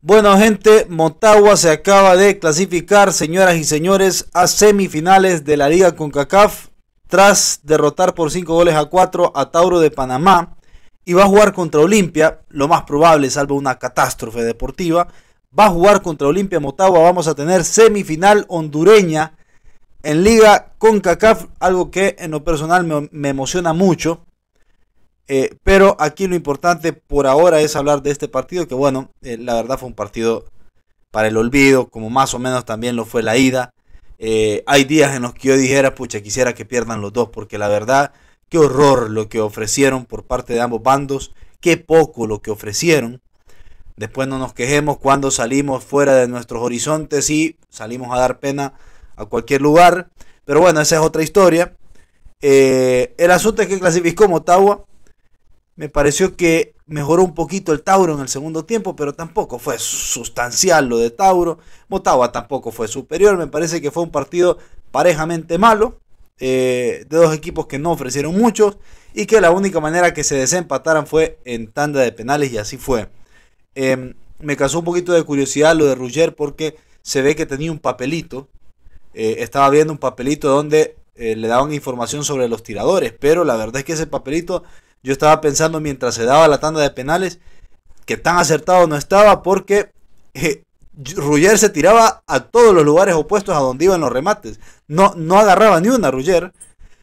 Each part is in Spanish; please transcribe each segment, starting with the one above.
Bueno, gente, Motagua se acaba de clasificar, señoras y señores, a semifinales de la Liga CONCACAF tras derrotar por 5 goles a 4 a Tauro de Panamá y va a jugar contra Olimpia, lo más probable, salvo una catástrofe deportiva, va a jugar contra Olimpia Motagua, vamos a tener semifinal hondureña en Liga CONCACAF, algo que en lo personal me, me emociona mucho, eh, pero aquí lo importante por ahora es hablar de este partido, que bueno, eh, la verdad fue un partido para el olvido, como más o menos también lo fue la ida. Eh, hay días en los que yo dijera, pucha, quisiera que pierdan los dos, porque la verdad, qué horror lo que ofrecieron por parte de ambos bandos, qué poco lo que ofrecieron. Después no nos quejemos cuando salimos fuera de nuestros horizontes y salimos a dar pena a cualquier lugar. Pero bueno, esa es otra historia. el asunto es que clasificó Motagua me pareció que mejoró un poquito el Tauro en el segundo tiempo, pero tampoco fue sustancial lo de Tauro. Motagua tampoco fue superior. Me parece que fue un partido parejamente malo. Eh, de dos equipos que no ofrecieron mucho y que la única manera que se desempataran fue en tanda de penales y así fue. Em, me causó un poquito de curiosidad lo de Rugger porque se ve que tenía un papelito. Eh, estaba viendo un papelito donde eh, le daban información sobre los tiradores, pero la verdad es que ese papelito yo estaba pensando mientras se daba la tanda de penales que tan acertado no estaba porque eh, se tiraba a todos los lugares opuestos a donde iban los remates. No, no agarraba ni una Ruller.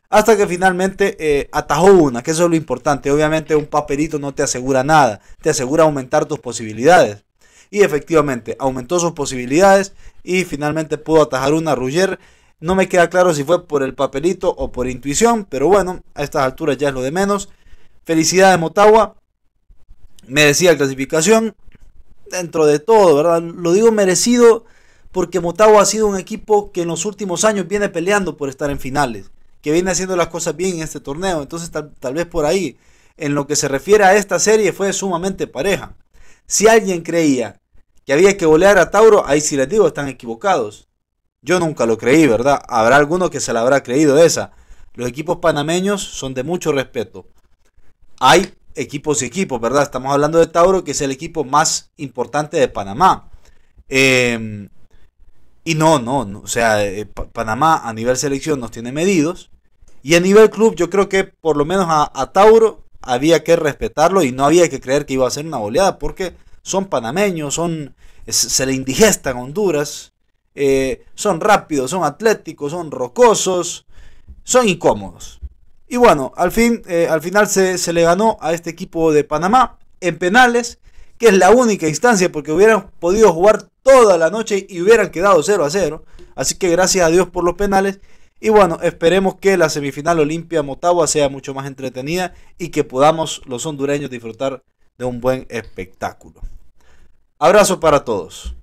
Hasta que finalmente eh, atajó una, que eso es lo importante. Obviamente un papelito no te asegura nada, te asegura aumentar tus posibilidades. Y efectivamente, aumentó sus posibilidades y finalmente pudo atajar una Ruller. No me queda claro si fue por el papelito o por intuición, pero bueno, a estas alturas ya es lo de menos. Felicidades Motagua. merecía clasificación. Dentro de todo, ¿verdad? Lo digo merecido porque Motagua ha sido un equipo que en los últimos años viene peleando por estar en finales. Que viene haciendo las cosas bien en este torneo. Entonces tal, vez por ahí, en lo que se refiere a esta serie, fue sumamente pareja. Si alguien creía que había que golear a Tauro, ahí sí les digo, están equivocados. Yo nunca lo creí, ¿verdad? Habrá alguno que se la habrá creído de esa. Los equipos panameños son de mucho respeto hay equipos y equipos, ¿verdad? Estamos hablando de Tauro, que es el equipo más importante de Panamá. Em, y no, no, o sea, eh, Panamá a nivel selección nos tiene medidos. Y a nivel club, yo creo que por lo menos a, Tauro había que respetarlo y no había que creer que iba a ser una goleada, porque son panameños, son, se le indigestan Honduras, eh, son rápidos, son atléticos, son rocosos, son incómodos. Y bueno, al, fin, eh, al final se, se, le ganó a este equipo de Panamá en penales, que es la única instancia porque hubieran podido jugar toda la noche y hubieran quedado 0 a 0. Así que gracias a Dios por los penales. Y bueno, esperemos que la semifinal Olimpia Motagua sea mucho más entretenida y que podamos los hondureños disfrutar de un buen espectáculo. Abrazo para todos.